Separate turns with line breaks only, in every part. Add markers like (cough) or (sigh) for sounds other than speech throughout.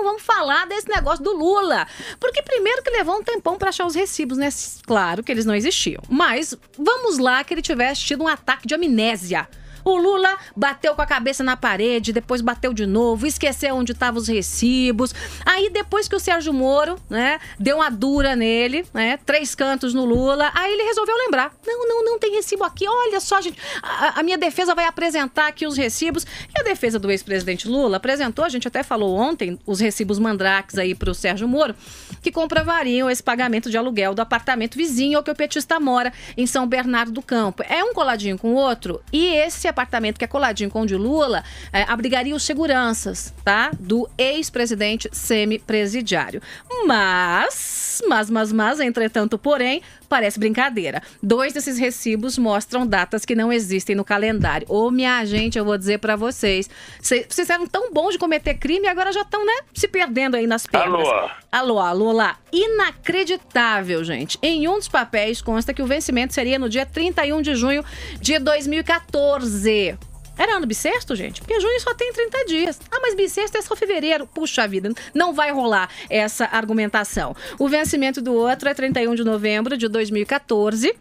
Então vamos falar desse negócio do Lula. Porque primeiro que levou um tempão para achar os recibos, né? Claro que eles não existiam. Mas vamos lá que ele tivesse tido um ataque de amnésia. O Lula bateu com a cabeça na parede, depois bateu de novo, esqueceu onde estavam os recibos. Aí depois que o Sérgio Moro, né, deu uma dura nele, né, três cantos no Lula, aí ele resolveu lembrar. Não, não, não tem recibo aqui. Olha só, gente, a, a minha defesa vai apresentar aqui os recibos. E a defesa do ex-presidente Lula apresentou, a gente até falou ontem, os recibos mandrakes aí para o Sérgio Moro, que comprovariam esse pagamento de aluguel do apartamento vizinho ao que o petista mora em São Bernardo do Campo. É um coladinho com o outro e esse apartamento que é coladinho com o de Lula é, abrigaria os seguranças, tá? Do ex-presidente semi-presidiário. Mas, mas, mas, mas, entretanto, porém, parece brincadeira. Dois desses recibos mostram datas que não existem no calendário. Ô, minha gente, eu vou dizer para vocês. Vocês eram tão bons de cometer crime e agora já estão, né, se perdendo aí nas pernas. Alô. Alô, alô lá. Inacreditável, gente. Em um dos papéis consta que o vencimento seria no dia 31 de junho de 2014. Era ano bissexto, gente? Porque junho só tem 30 dias. Ah, mas bissexto é só fevereiro. Puxa vida, não vai rolar essa argumentação. O vencimento do outro é 31 de novembro de 2014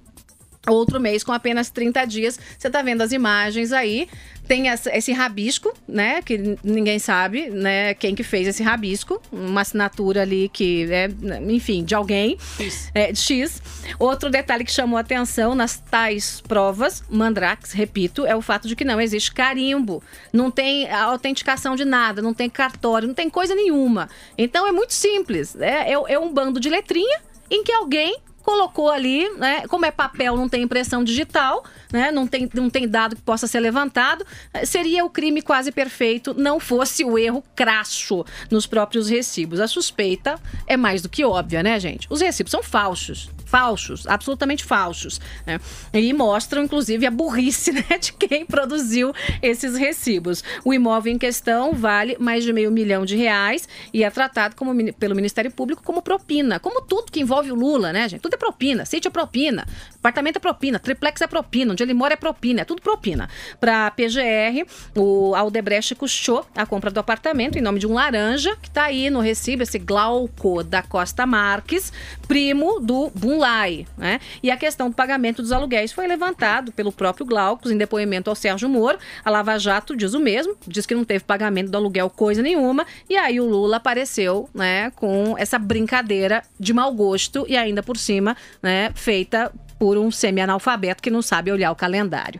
outro mês com apenas 30 dias. Você está vendo as imagens aí. Tem esse rabisco, né? Que ninguém sabe, né? Quem que fez esse rabisco. Uma assinatura ali que é, né, enfim, de alguém. X. É, X. Outro detalhe que chamou atenção nas tais provas, Mandrax, repito, é o fato de que não existe carimbo. Não tem autenticação de nada, não tem cartório, não tem coisa nenhuma. Então é muito simples. É, é, é um bando de letrinha em que alguém colocou ali, né? Como é papel, não tem impressão digital, né? Não tem, não tem dado que possa ser levantado. Eh, seria o crime quase perfeito, não fosse o erro crasso nos próprios recibos. A suspeita é mais do que óbvia, né, gente? Os recibos são falsos falsos, absolutamente falsos. Né? E mostram, inclusive, a burrice (laughs) né, de quem produziu esses recibos. O imóvel em questão vale mais de meio milhão de reais e é tratado como, pelo Ministério Público como propina. Como tudo que envolve o Lula, né, gente? Tudo é propina. Sítio é propina, apartamento é propina, triplex é propina, onde ele mora é propina, é tudo propina. Para a PGR, o Aldebrecht custou a compra do apartamento em nome de um laranja que está aí no recibo, esse Glauco da Costa Marques, primo do Boom Lai. Né? E a questão do pagamento dos aluguéis foi levantado pelo próprio Glaucus em depoimento ao Sérgio Moro. A Lava Jato diz o mesmo, diz que não teve pagamento do aluguel coisa nenhuma. E aí o Lula apareceu né, com essa brincadeira de mau gosto e ainda por cima né, feita por um semi-analfabeto que não sabe olhar o calendário.